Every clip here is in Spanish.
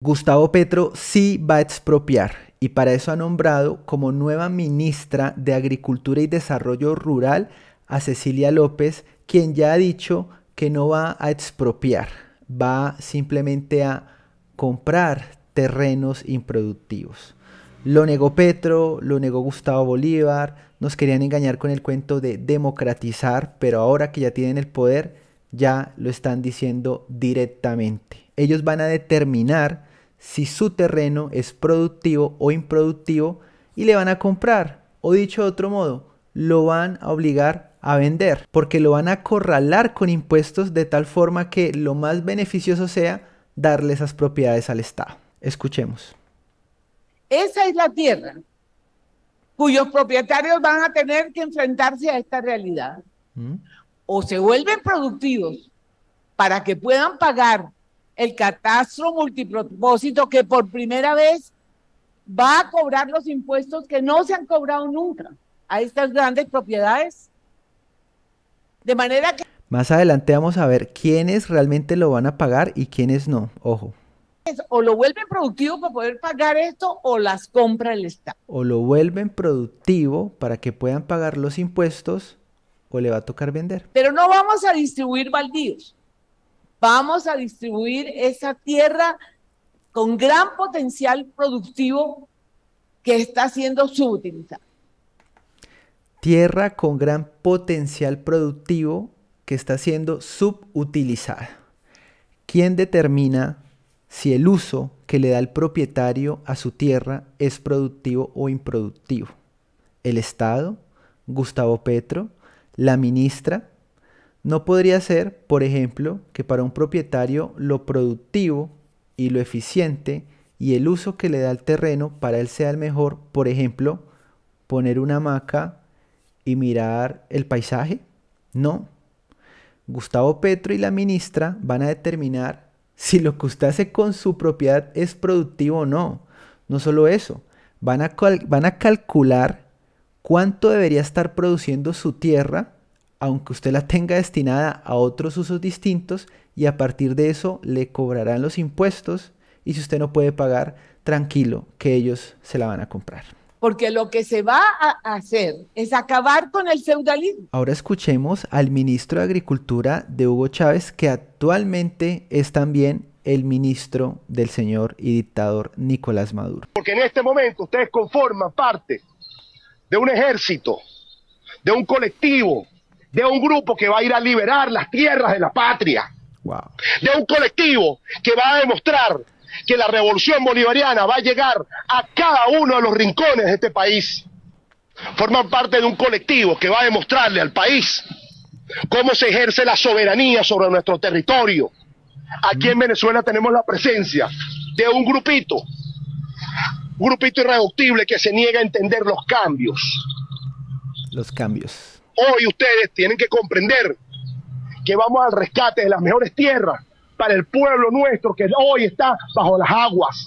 Gustavo Petro sí va a expropiar y para eso ha nombrado como nueva ministra de Agricultura y Desarrollo Rural a Cecilia López, quien ya ha dicho que no va a expropiar, va simplemente a comprar terrenos improductivos. Lo negó Petro, lo negó Gustavo Bolívar, nos querían engañar con el cuento de democratizar, pero ahora que ya tienen el poder, ya lo están diciendo directamente. Ellos van a determinar si su terreno es productivo o improductivo y le van a comprar. O dicho de otro modo, lo van a obligar a vender porque lo van a corralar con impuestos de tal forma que lo más beneficioso sea darle esas propiedades al Estado. Escuchemos. Esa es la tierra cuyos propietarios van a tener que enfrentarse a esta realidad. ¿Mm? O se vuelven productivos para que puedan pagar el catastro multipropósito que por primera vez va a cobrar los impuestos que no se han cobrado nunca a estas grandes propiedades. De manera que... Más adelante vamos a ver quiénes realmente lo van a pagar y quiénes no. Ojo. O lo vuelven productivo para poder pagar esto o las compra el Estado. O lo vuelven productivo para que puedan pagar los impuestos o le va a tocar vender. Pero no vamos a distribuir baldíos. Vamos a distribuir esa tierra con gran potencial productivo que está siendo subutilizada. Tierra con gran potencial productivo que está siendo subutilizada. ¿Quién determina si el uso que le da el propietario a su tierra es productivo o improductivo? ¿El Estado? ¿Gustavo Petro? ¿La ministra? No podría ser, por ejemplo, que para un propietario lo productivo y lo eficiente y el uso que le da el terreno para él sea el mejor, por ejemplo, poner una hamaca y mirar el paisaje. No. Gustavo Petro y la ministra van a determinar si lo que usted hace con su propiedad es productivo o no. No solo eso, van a, van a calcular cuánto debería estar produciendo su tierra aunque usted la tenga destinada a otros usos distintos y a partir de eso le cobrarán los impuestos y si usted no puede pagar, tranquilo, que ellos se la van a comprar. Porque lo que se va a hacer es acabar con el feudalismo. Ahora escuchemos al ministro de Agricultura de Hugo Chávez, que actualmente es también el ministro del señor y dictador Nicolás Maduro. Porque en este momento ustedes conforman parte de un ejército, de un colectivo de un grupo que va a ir a liberar las tierras de la patria, de un colectivo que va a demostrar que la revolución bolivariana va a llegar a cada uno de los rincones de este país. Forman parte de un colectivo que va a demostrarle al país cómo se ejerce la soberanía sobre nuestro territorio. Aquí en Venezuela tenemos la presencia de un grupito, un grupito irreductible que se niega a entender los cambios. Los cambios Hoy ustedes tienen que comprender que vamos al rescate de las mejores tierras para el pueblo nuestro que hoy está bajo las aguas.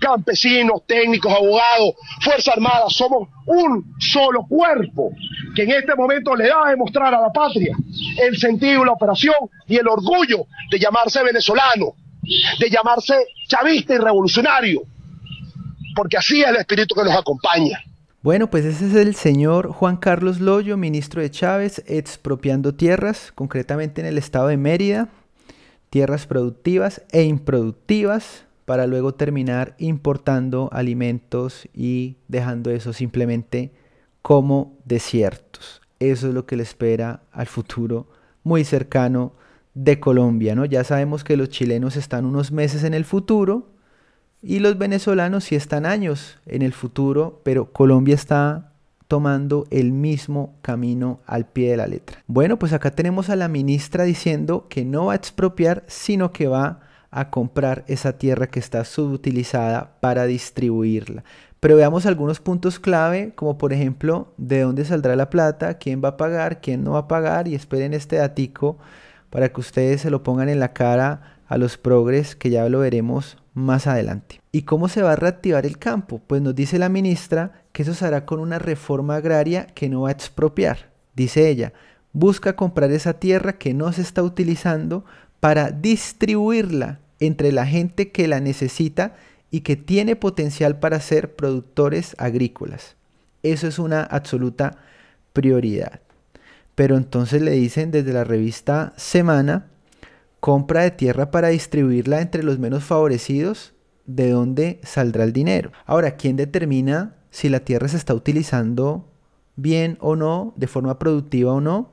Campesinos, técnicos, abogados, Fuerza Armada, somos un solo cuerpo que en este momento le da a demostrar a la patria el sentido de la operación y el orgullo de llamarse venezolano, de llamarse chavista y revolucionario, porque así es el espíritu que nos acompaña. Bueno, pues ese es el señor Juan Carlos Loyo, ministro de Chávez, expropiando tierras, concretamente en el estado de Mérida, tierras productivas e improductivas, para luego terminar importando alimentos y dejando eso simplemente como desiertos. Eso es lo que le espera al futuro muy cercano de Colombia, ¿no? Ya sabemos que los chilenos están unos meses en el futuro, y los venezolanos sí están años en el futuro, pero Colombia está tomando el mismo camino al pie de la letra. Bueno, pues acá tenemos a la ministra diciendo que no va a expropiar, sino que va a comprar esa tierra que está subutilizada para distribuirla. Pero veamos algunos puntos clave, como por ejemplo, de dónde saldrá la plata, quién va a pagar, quién no va a pagar, y esperen este datico para que ustedes se lo pongan en la cara a los progres, que ya lo veremos más adelante. ¿Y cómo se va a reactivar el campo? Pues nos dice la ministra que eso se hará con una reforma agraria que no va a expropiar. Dice ella, busca comprar esa tierra que no se está utilizando para distribuirla entre la gente que la necesita y que tiene potencial para ser productores agrícolas. Eso es una absoluta prioridad. Pero entonces le dicen desde la revista Semana compra de tierra para distribuirla entre los menos favorecidos, ¿de dónde saldrá el dinero? Ahora, ¿quién determina si la tierra se está utilizando bien o no, de forma productiva o no?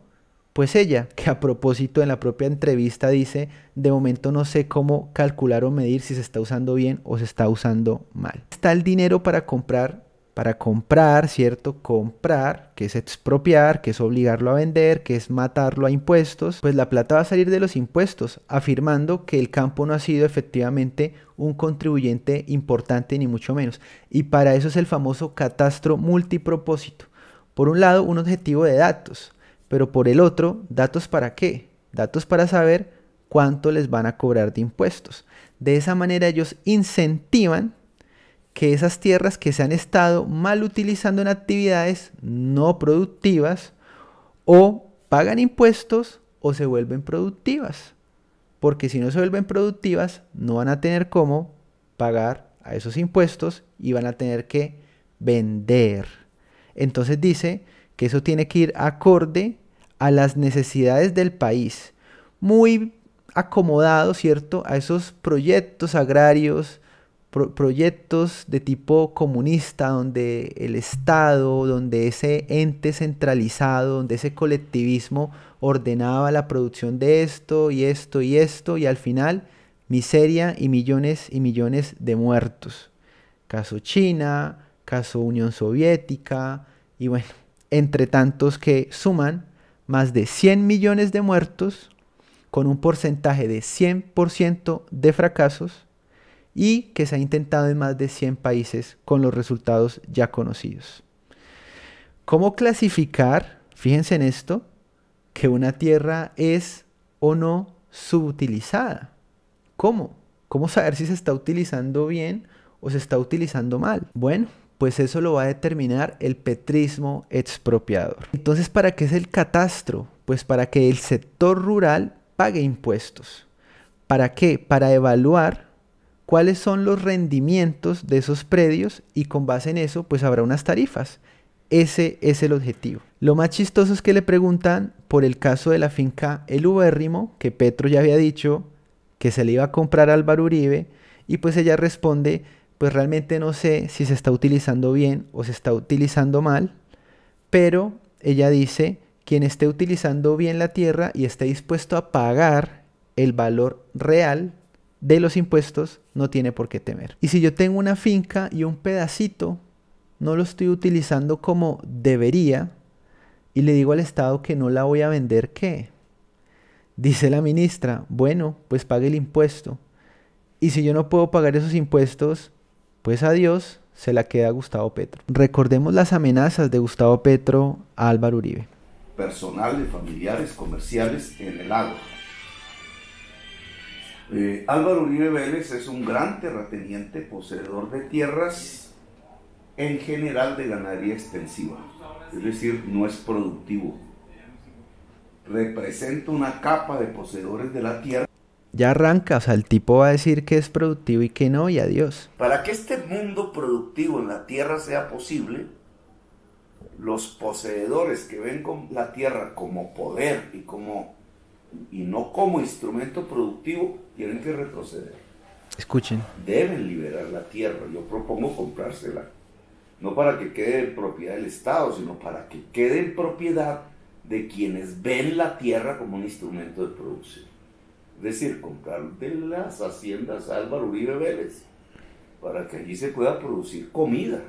Pues ella, que a propósito en la propia entrevista dice, de momento no sé cómo calcular o medir si se está usando bien o se está usando mal. Está el dinero para comprar para comprar, ¿cierto? Comprar, que es expropiar, que es obligarlo a vender, que es matarlo a impuestos, pues la plata va a salir de los impuestos, afirmando que el campo no ha sido efectivamente un contribuyente importante ni mucho menos. Y para eso es el famoso catastro multipropósito. Por un lado, un objetivo de datos, pero por el otro, datos para qué? Datos para saber cuánto les van a cobrar de impuestos. De esa manera ellos incentivan que esas tierras que se han estado mal utilizando en actividades no productivas o pagan impuestos o se vuelven productivas. Porque si no se vuelven productivas, no van a tener cómo pagar a esos impuestos y van a tener que vender. Entonces dice que eso tiene que ir acorde a las necesidades del país. Muy acomodado, ¿cierto? A esos proyectos agrarios, proyectos de tipo comunista, donde el Estado, donde ese ente centralizado, donde ese colectivismo ordenaba la producción de esto y esto y esto, y al final miseria y millones y millones de muertos. Caso China, caso Unión Soviética, y bueno, entre tantos que suman más de 100 millones de muertos, con un porcentaje de 100% de fracasos, y que se ha intentado en más de 100 países con los resultados ya conocidos. ¿Cómo clasificar, fíjense en esto, que una tierra es o no subutilizada? ¿Cómo? ¿Cómo saber si se está utilizando bien o se está utilizando mal? Bueno, pues eso lo va a determinar el petrismo expropiador. Entonces, ¿para qué es el catastro? Pues para que el sector rural pague impuestos. ¿Para qué? Para evaluar cuáles son los rendimientos de esos predios y con base en eso pues habrá unas tarifas. Ese es el objetivo. Lo más chistoso es que le preguntan por el caso de la finca El Ubérrimo, que Petro ya había dicho que se le iba a comprar a Álvaro Uribe, y pues ella responde, pues realmente no sé si se está utilizando bien o se está utilizando mal, pero ella dice, quien esté utilizando bien la tierra y esté dispuesto a pagar el valor real de los impuestos no tiene por qué temer. Y si yo tengo una finca y un pedacito no lo estoy utilizando como debería y le digo al Estado que no la voy a vender, ¿qué? Dice la ministra, bueno, pues pague el impuesto. Y si yo no puedo pagar esos impuestos, pues adiós, se la queda Gustavo Petro. Recordemos las amenazas de Gustavo Petro a Álvaro Uribe. Personales, familiares, comerciales en el agua eh, Álvaro Uribe Vélez es un gran terrateniente, poseedor de tierras en general de ganadería extensiva, es decir, no es productivo. Representa una capa de poseedores de la tierra. Ya arrancas, al el tipo va a decir que es productivo y que no, y adiós. Para que este mundo productivo en la tierra sea posible, los poseedores que ven con la tierra como poder y como y no como instrumento productivo, tienen que retroceder. Escuchen. Deben liberar la tierra. Yo propongo comprársela. No para que quede en propiedad del Estado, sino para que quede en propiedad de quienes ven la tierra como un instrumento de producción. Es decir, comprar de las haciendas Álvaro Uribe Vélez para que allí se pueda producir comida,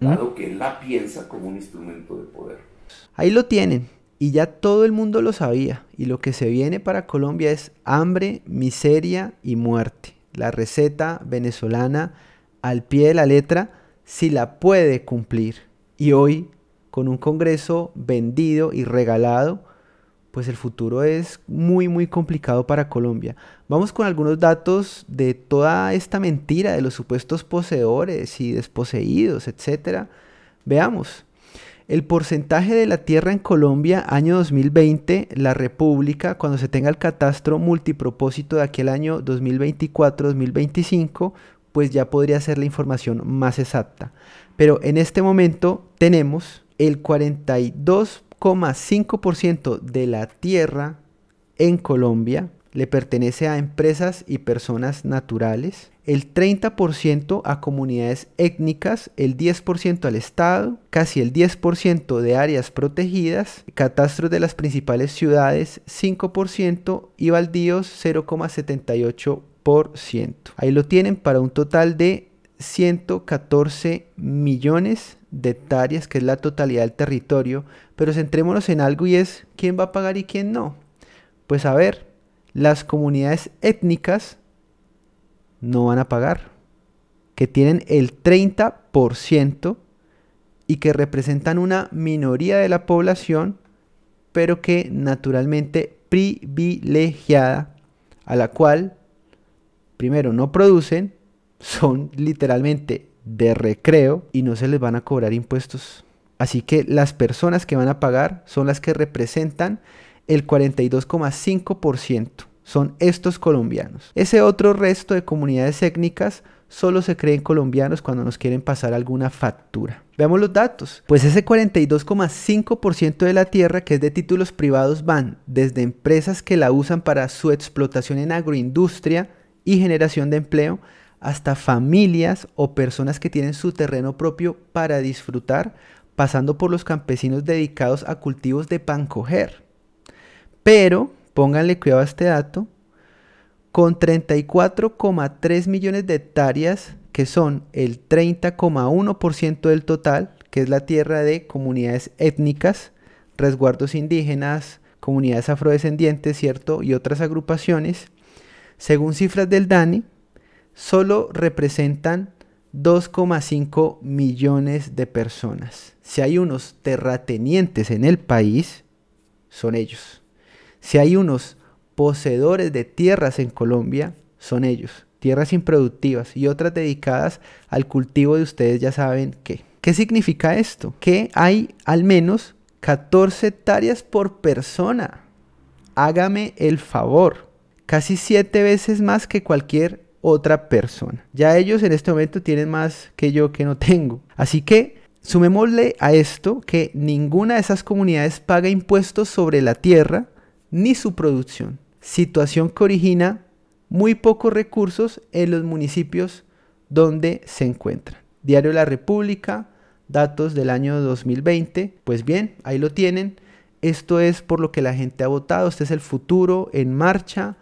¿Mm? dado que él la piensa como un instrumento de poder. Ahí lo tienen y ya todo el mundo lo sabía. Y lo que se viene para Colombia es hambre, miseria y muerte. La receta venezolana al pie de la letra si la puede cumplir. Y hoy, con un Congreso vendido y regalado, pues el futuro es muy, muy complicado para Colombia. Vamos con algunos datos de toda esta mentira de los supuestos poseedores y desposeídos, etc. Veamos. El porcentaje de la tierra en Colombia, año 2020, la República, cuando se tenga el catastro multipropósito de aquel año 2024-2025, pues ya podría ser la información más exacta. Pero en este momento tenemos el 42,5% de la tierra en Colombia le pertenece a empresas y personas naturales, el 30% a comunidades étnicas, el 10% al Estado, casi el 10% de áreas protegidas, catastro de las principales ciudades 5% y baldíos 0,78%. Ahí lo tienen para un total de 114 millones de hectáreas, que es la totalidad del territorio, pero centrémonos en algo y es quién va a pagar y quién no. Pues a ver, las comunidades étnicas no van a pagar, que tienen el 30% y que representan una minoría de la población, pero que naturalmente privilegiada, a la cual, primero, no producen, son literalmente de recreo y no se les van a cobrar impuestos. Así que las personas que van a pagar son las que representan el 42,5% son estos colombianos. Ese otro resto de comunidades étnicas solo se creen colombianos cuando nos quieren pasar alguna factura. Veamos los datos. Pues ese 42,5% de la tierra que es de títulos privados van desde empresas que la usan para su explotación en agroindustria y generación de empleo, hasta familias o personas que tienen su terreno propio para disfrutar, pasando por los campesinos dedicados a cultivos de pancoger. Pero, pónganle cuidado a este dato, con 34,3 millones de hectáreas, que son el 30,1% del total, que es la tierra de comunidades étnicas, resguardos indígenas, comunidades afrodescendientes, ¿cierto? Y otras agrupaciones, según cifras del DANI, solo representan 2,5 millones de personas. Si hay unos terratenientes en el país, son ellos. Si hay unos poseedores de tierras en Colombia, son ellos, tierras improductivas y otras dedicadas al cultivo de ustedes ya saben qué. ¿Qué significa esto? Que hay al menos 14 hectáreas por persona. Hágame el favor. Casi 7 veces más que cualquier otra persona. Ya ellos en este momento tienen más que yo que no tengo. Así que sumémosle a esto que ninguna de esas comunidades paga impuestos sobre la tierra ni su producción, situación que origina muy pocos recursos en los municipios donde se encuentran. Diario La República, datos del año 2020, pues bien, ahí lo tienen. Esto es por lo que la gente ha votado, este es el futuro en marcha,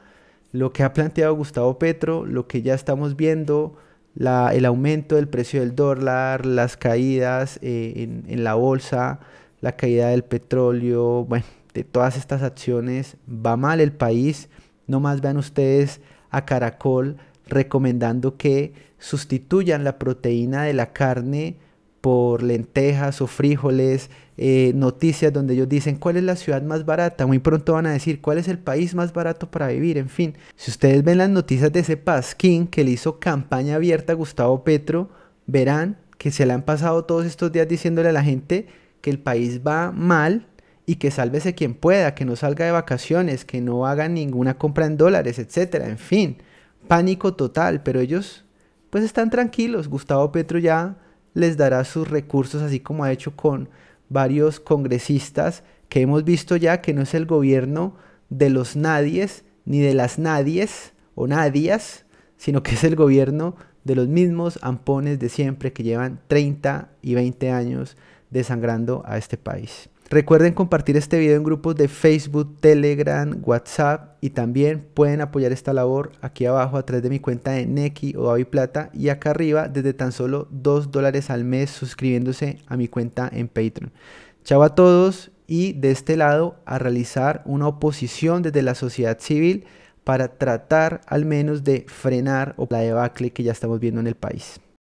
lo que ha planteado Gustavo Petro, lo que ya estamos viendo, la, el aumento del precio del dólar, las caídas eh, en, en la bolsa, la caída del petróleo, bueno, de todas estas acciones. Va mal el país. No más vean ustedes a Caracol recomendando que sustituyan la proteína de la carne por lentejas o frijoles, eh, noticias donde ellos dicen cuál es la ciudad más barata, muy pronto van a decir cuál es el país más barato para vivir, en fin. Si ustedes ven las noticias de ese pasquín que le hizo campaña abierta a Gustavo Petro, verán que se le han pasado todos estos días diciéndole a la gente que el país va mal, y que sálvese quien pueda, que no salga de vacaciones, que no haga ninguna compra en dólares, etcétera, en fin, pánico total, pero ellos pues están tranquilos, Gustavo Petro ya les dará sus recursos así como ha hecho con varios congresistas que hemos visto ya que no es el gobierno de los nadies ni de las nadies o nadias, sino que es el gobierno de los mismos ampones de siempre que llevan 30 y 20 años desangrando a este país. Recuerden compartir este video en grupos de Facebook, Telegram, WhatsApp y también pueden apoyar esta labor aquí abajo a través de mi cuenta de Neki o Aviplata Plata y acá arriba desde tan solo 2 dólares al mes suscribiéndose a mi cuenta en Patreon. Chao a todos y de este lado a realizar una oposición desde la sociedad civil para tratar al menos de frenar la debacle que ya estamos viendo en el país.